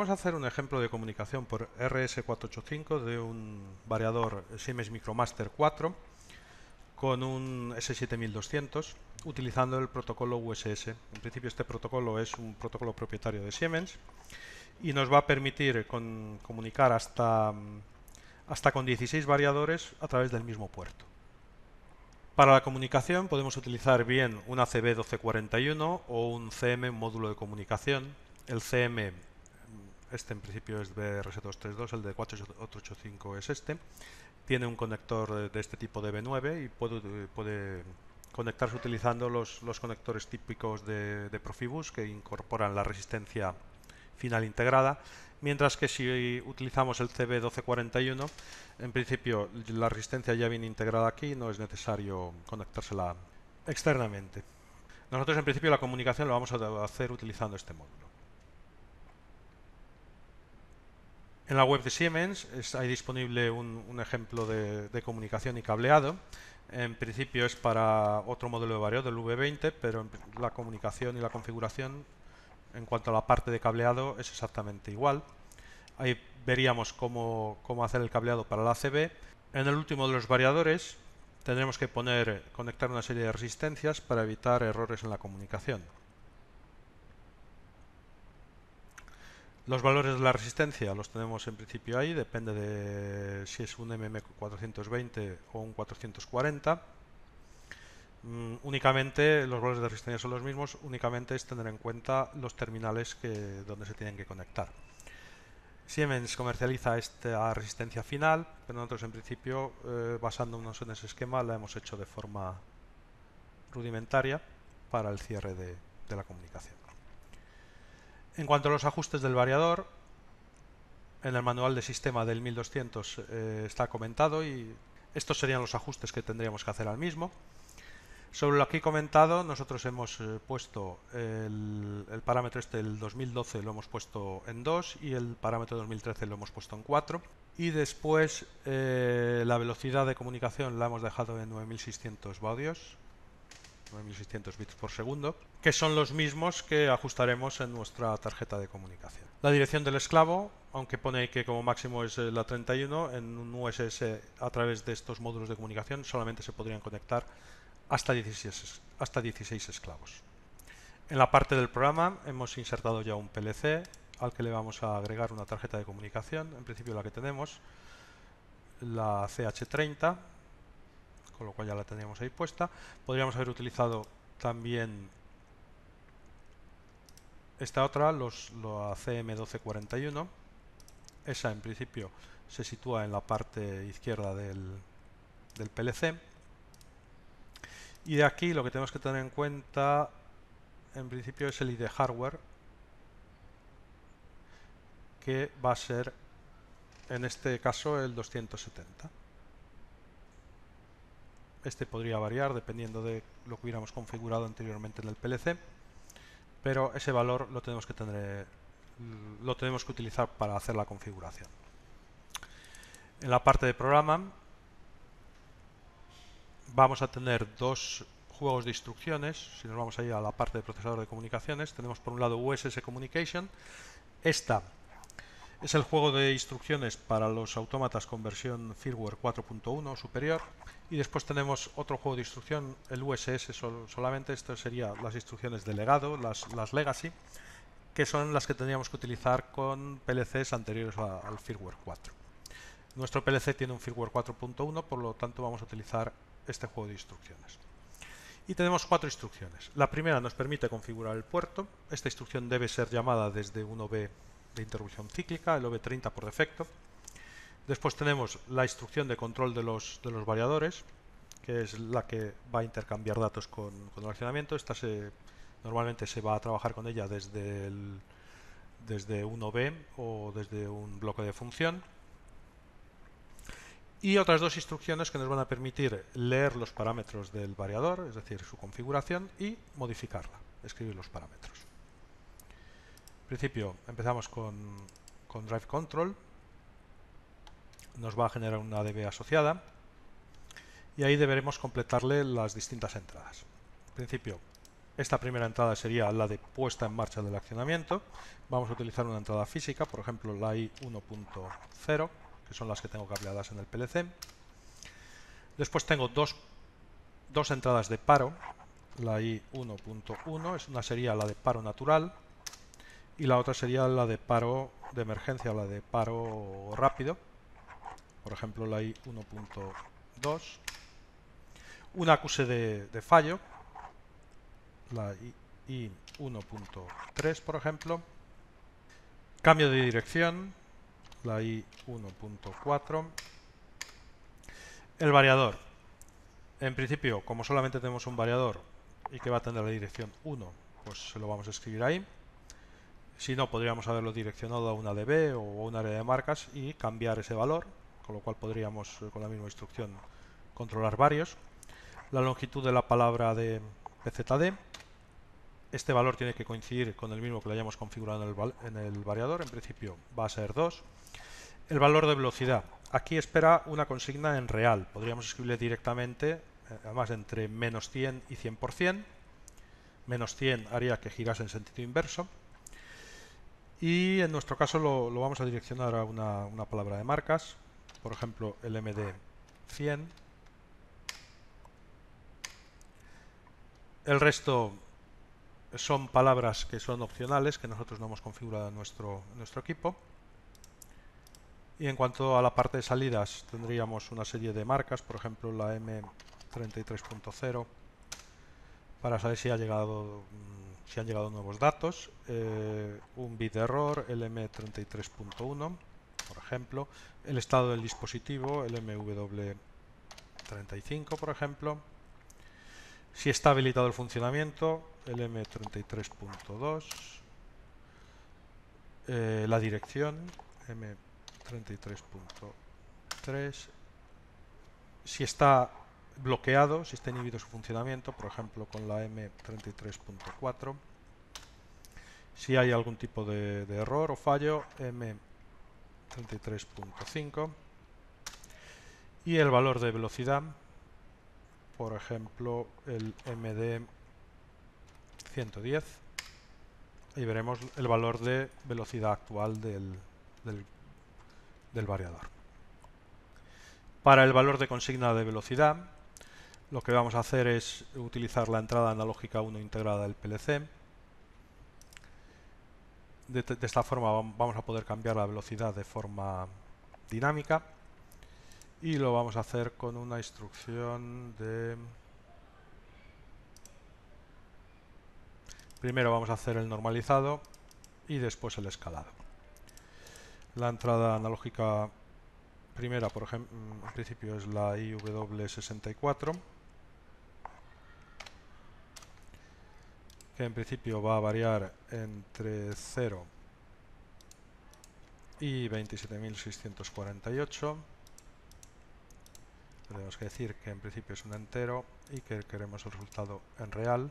Vamos a hacer un ejemplo de comunicación por RS485 de un variador Siemens Micromaster 4 con un S7200 utilizando el protocolo USS. En principio este protocolo es un protocolo propietario de Siemens y nos va a permitir comunicar hasta, hasta con 16 variadores a través del mismo puerto. Para la comunicación podemos utilizar bien un ACB1241 o un CM, módulo de comunicación. El CM este en principio es BRS232, el de 4885 es este. Tiene un conector de este tipo de B9 y puede, conectarse utilizando los, los conectores típicos de, de, Profibus que incorporan la resistencia final integrada, mientras que si utilizamos el CB1241, en principio la resistencia ya viene integrada aquí, no es necesario conectársela externamente. Nosotros en principio la comunicación lo vamos a hacer utilizando este módulo. En la web de Siemens hay disponible un, ejemplo de, comunicación y cableado. En principio es para otro modelo de variador, el V20, pero la comunicación y la configuración en cuanto a la parte de cableado es exactamente igual. Ahí veríamos cómo, hacer el cableado para la ACB. En el último de los variadores tendremos que poner, conectar una serie de resistencias para evitar errores en la comunicación. Los valores de la resistencia los tenemos en principio ahí, depende de si es un MM420 o un 440. Mm, únicamente los valores de resistencia son los mismos, únicamente es tener en cuenta los terminales que, donde se tienen que conectar. Siemens comercializa esta resistencia final, pero nosotros en principio, eh, basándonos en ese esquema, la hemos hecho de forma rudimentaria para el cierre de la comunicación. En cuanto a los ajustes del variador, en el manual de sistema del 1200 eh, está comentado y estos serían los ajustes que tendríamos que hacer al mismo. Sobre lo aquí comentado, nosotros hemos eh, puesto el, parámetro este del 2012 lo hemos puesto en 2 y el parámetro 2013 lo hemos puesto en 4. Y después eh, la velocidad de comunicación la hemos dejado en 9600 baudios 9600 bits por segundo, que son los mismos que ajustaremos en nuestra tarjeta de comunicación. La dirección del esclavo, aunque pone que como máximo es eh, la 31, en un USS a través de estos módulos de comunicación solamente se podrían conectar hasta 16, esclavos. En la parte del programa hemos insertado ya un PLC al que le vamos a agregar una tarjeta de comunicación, en principio la que tenemos, la CH30, con lo cual ya la teníamos ahí puesta. Podríamos haber utilizado también esta otra, los, la CM1241. Esa en principio se sitúa en la parte izquierda del, del PLC. Y de aquí lo que tenemos que tener en cuenta en principio es el ID hardware que va a ser en este caso el 270. Este podría variar dependiendo de lo que hubiéramos configurado anteriormente en el PLC, pero ese valor lo tenemos que, tener, lo tenemos que utilizar para hacer la configuración. En la parte de programa vamos a tener dos juegos de instrucciones. Si nos vamos ir a la parte de procesador de comunicaciones, tenemos por un lado USS Communication. Esta es el juego de instrucciones para los autómatas con versión firmware 4.1 superior. Y después tenemos otro juego de instrucción, el USS solamente. Esto sería las instrucciones de legado, las, legacy, que son las que tendríamos que utilizar con PLCs anteriores al firmware 4. Nuestro PLC tiene un firmware 4.1, por lo tanto vamos a utilizar este juego de instrucciones. Y tenemos cuatro instrucciones. La primera nos permite configurar el puerto. Esta instrucción debe ser llamada desde 1B de interrupción cíclica, el ob 30 por defecto. Después tenemos la instrucción de control de los, de los variadores, que es la que va a intercambiar datos con, el accionamiento. Esta normalmente se va a trabajar con ella desde, desde un OB o desde un bloque de función. Y otras dos instrucciones que nos van a permitir leer los parámetros del variador, es decir, su configuración, y modificarla, escribir los parámetros principio empezamos con, Drive Control, nos va a generar una DB asociada y ahí deberemos completarle las distintas entradas. En principio, esta primera entrada sería la de puesta en marcha del accionamiento. Vamos a utilizar una entrada física, por ejemplo la I1.0, que son las que tengo cableadas en el PLC. Después tengo dos, entradas de paro. La I1.1 es una sería la de paro natural, y la otra sería la de paro de emergencia, la de paro rápido, por ejemplo la I1.2, un acuse de, fallo, la I1.3 por ejemplo, cambio de dirección, la I1.4, el variador, en principio como solamente tenemos un variador y que va a tener la dirección 1, pues se lo vamos a escribir ahí, si no, podríamos haberlo direccionado a una DB o a un área de marcas y cambiar ese valor, con lo cual podríamos eh, con la misma instrucción controlar varios. La longitud de la palabra de PZD. Este valor tiene que coincidir con el mismo que lo hayamos configurado en el, variador. En principio va a ser 2. El valor de velocidad. Aquí espera una consigna en real. Podríamos escribirle directamente, eh, además, entre menos 100 y 100%. Menos 100 haría que girase en sentido inverso. Y en nuestro caso lo, vamos a direccionar a una, palabra de marcas, por ejemplo el MD100. El resto son palabras que son opcionales, que nosotros no hemos configurado nuestro, en nuestro equipo. Y en cuanto a la parte de salidas, tendríamos una serie de marcas, por ejemplo la M33.0, para saber si ha llegado mm, si han llegado nuevos datos, eh, un bit de error, LM33.1, por ejemplo, el estado del dispositivo, LMW35, por ejemplo, si está habilitado el funcionamiento, LM33.2, eh, la dirección, M33.3, si está bloqueado si está inhibido su funcionamiento, por ejemplo con la M33.4. Si hay algún tipo de, error o fallo, M33.5. Y el valor de velocidad, por ejemplo el MD 110. Y veremos el valor de velocidad actual del variador. Para el valor de consigna de velocidad, lo que vamos a hacer es utilizar la entrada analógica 1 integrada del PLC. De, esta forma vamos a poder cambiar la velocidad de forma dinámica y lo vamos a hacer con una instrucción de... Primero vamos a hacer el normalizado y después el escalado. La entrada analógica primera, por ejemplo, en principio es la IW64 que en principio va a variar entre 0 y 27.648. Tenemos que decir que en principio es un entero y que queremos el resultado en real.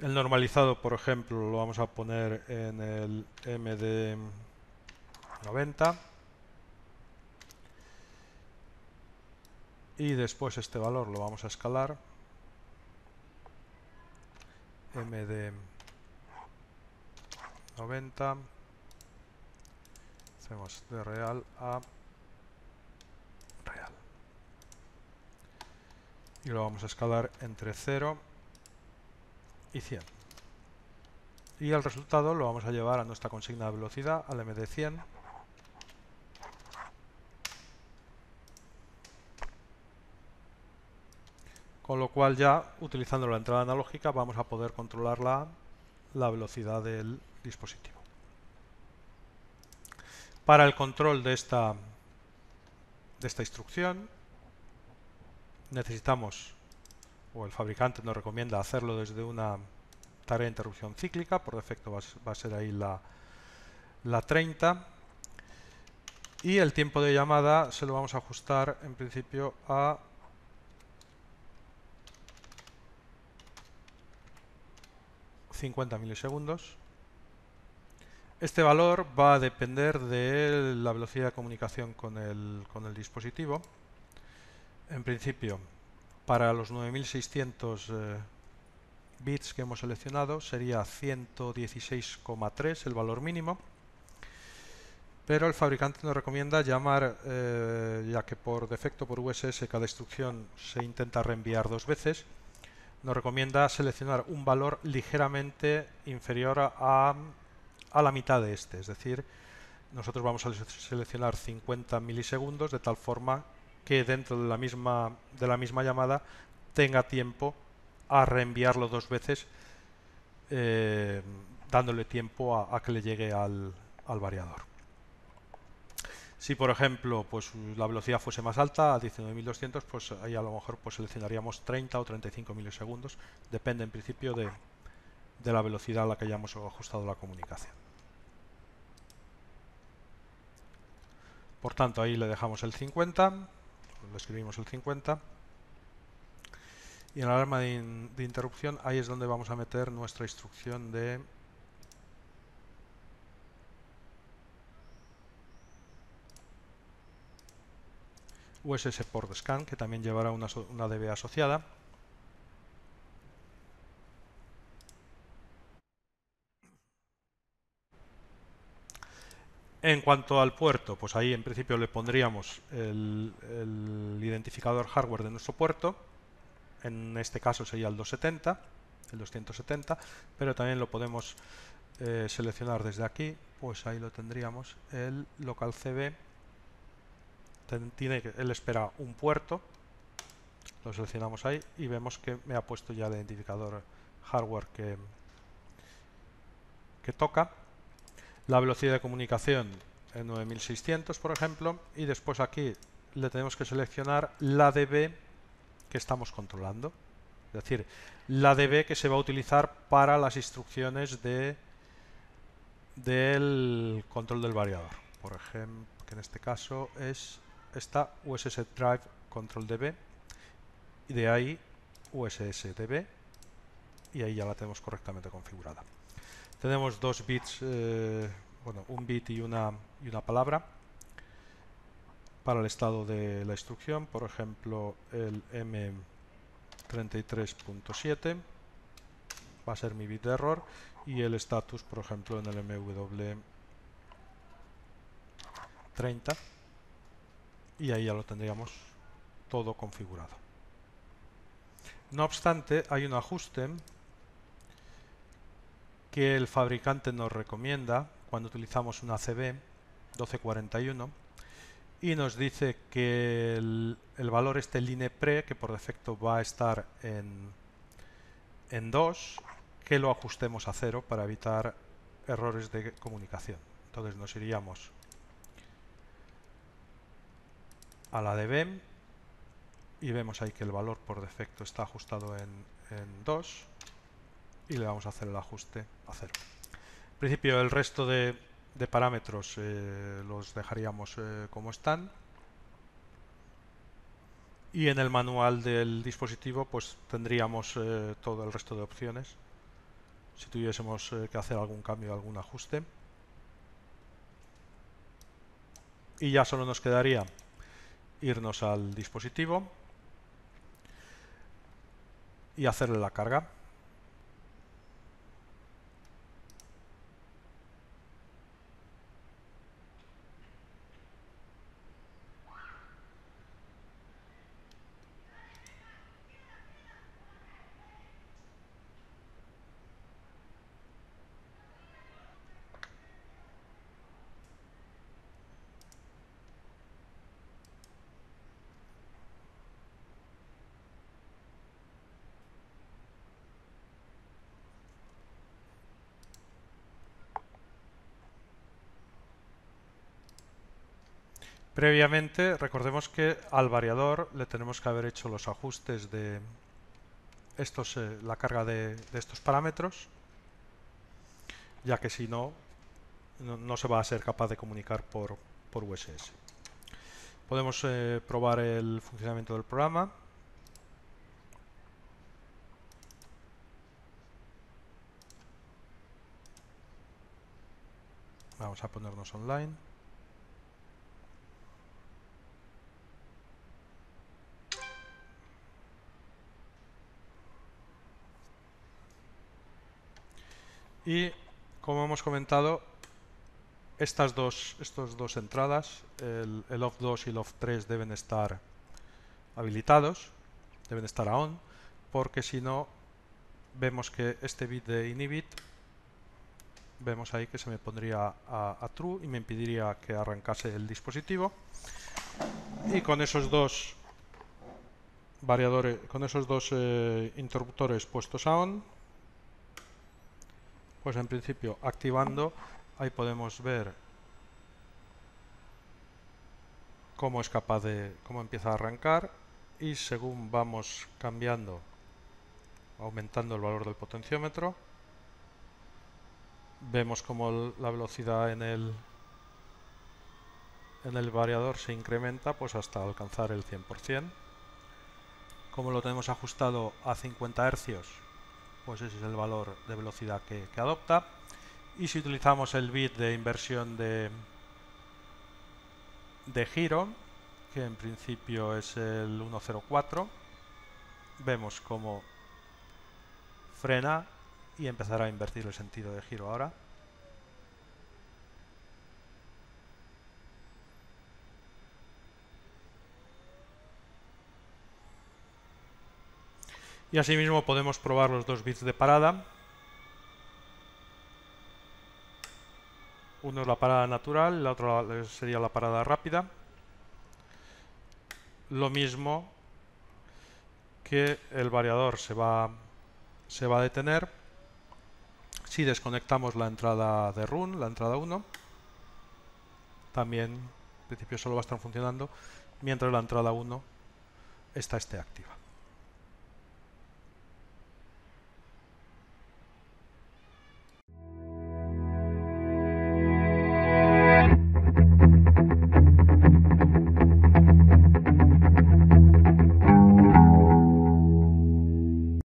El normalizado, por ejemplo, lo vamos a poner en el MD90. Y después este valor lo vamos a escalar md 90 hacemos de real a real y lo vamos a escalar entre 0 y 100 y el resultado lo vamos a llevar a nuestra consigna de velocidad al md 100 Con lo cual ya utilizando la entrada analógica vamos a poder controlar la, la velocidad del dispositivo. Para el control de esta, de esta instrucción necesitamos, o el fabricante nos recomienda hacerlo desde una tarea de interrupción cíclica, por defecto va a ser ahí la, la 30, y el tiempo de llamada se lo vamos a ajustar en principio a 50 milisegundos. Este valor va a depender de la velocidad de comunicación con el, dispositivo. En principio, para los 9600 eh, bits que hemos seleccionado sería 116,3 el valor mínimo. Pero el fabricante nos recomienda llamar, eh, ya que por defecto por USS cada instrucción se intenta reenviar dos veces, nos recomienda seleccionar un valor ligeramente inferior a, la mitad de este. Es decir, nosotros vamos a seleccionar 50 milisegundos de tal forma que dentro de la misma, de la misma llamada tenga tiempo a reenviarlo dos veces eh, dándole tiempo a, a, que le llegue al, al variador. Si, por ejemplo, pues la velocidad fuese más alta, a 19.200, pues ahí a lo mejor pues seleccionaríamos 30 o 35 milisegundos, depende en principio de, la velocidad a la que hayamos ajustado la comunicación. Por tanto, ahí le dejamos el 50, lo escribimos el 50. Y en la alarma de interrupción, ahí es donde vamos a meter nuestra instrucción de USS Port Scan, que también llevará una, una DB asociada. En cuanto al puerto, pues ahí en principio le pondríamos el, identificador hardware de nuestro puerto. En este caso sería el 270, el 270, pero también lo podemos eh, seleccionar desde aquí. Pues ahí lo tendríamos, el local CB tiene, él espera un puerto, lo seleccionamos ahí y vemos que me ha puesto ya el identificador hardware que, que toca. La velocidad de comunicación en 9600, por ejemplo, y después aquí le tenemos que seleccionar la DB que estamos controlando. Es decir, la DB que se va a utilizar para las instrucciones de del control del variador. Por ejemplo, que en este caso es está USS Drive Control DB y de ahí USS DB y ahí ya la tenemos correctamente configurada. Tenemos dos bits, eh, bueno, un bit y una, y una palabra para el estado de la instrucción, por ejemplo, el M33.7 va a ser mi bit de error y el status, por ejemplo, en el MW30 y ahí ya lo tendríamos todo configurado. No obstante, hay un ajuste que el fabricante nos recomienda cuando utilizamos una CB 1241 y nos dice que el, valor este line pre, que por defecto va a estar en, en 2, que lo ajustemos a 0 para evitar errores de comunicación. Entonces nos iríamos a la de BEM y vemos ahí que el valor por defecto está ajustado en, 2 y le vamos a hacer el ajuste a 0. En principio el resto de, parámetros eh, los dejaríamos eh, como están y en el manual del dispositivo pues tendríamos eh, todo el resto de opciones si tuviésemos que hacer algún cambio, algún ajuste. Y ya solo nos quedaría irnos al dispositivo y hacerle la carga. Previamente, recordemos que al variador le tenemos que haber hecho los ajustes de estos, eh, la carga de, estos parámetros, ya que si no, no, se va a ser capaz de comunicar por, por USS. Podemos eh, probar el funcionamiento del programa. Vamos a ponernos online. Y como hemos comentado, estas dos, estos dos entradas, el, OFF2 y el OFF3 deben estar habilitados, deben estar a ON, porque si no, vemos que este bit de inhibit, vemos ahí que se me pondría a, true y me impediría que arrancase el dispositivo. Y con esos dos variadores, con esos dos eh, interruptores puestos a on, pues en principio, activando, ahí podemos ver cómo es capaz de, cómo empieza a arrancar y según vamos cambiando, aumentando el valor del potenciómetro, vemos cómo la velocidad en el, en el variador se incrementa pues hasta alcanzar el 100%. Como lo tenemos ajustado a 50 hercios, pues ese es el valor de velocidad que, adopta. Y si utilizamos el bit de inversión de, de giro, que en principio es el 104, vemos cómo frena y empezará a invertir el sentido de giro ahora. Y asimismo podemos probar los dos bits de parada. Uno es la parada natural, la otra sería la parada rápida. Lo mismo que el variador se va, se va a detener si desconectamos la entrada de run, la entrada 1. También, en principio, solo va a estar funcionando mientras la entrada 1 está esté activa.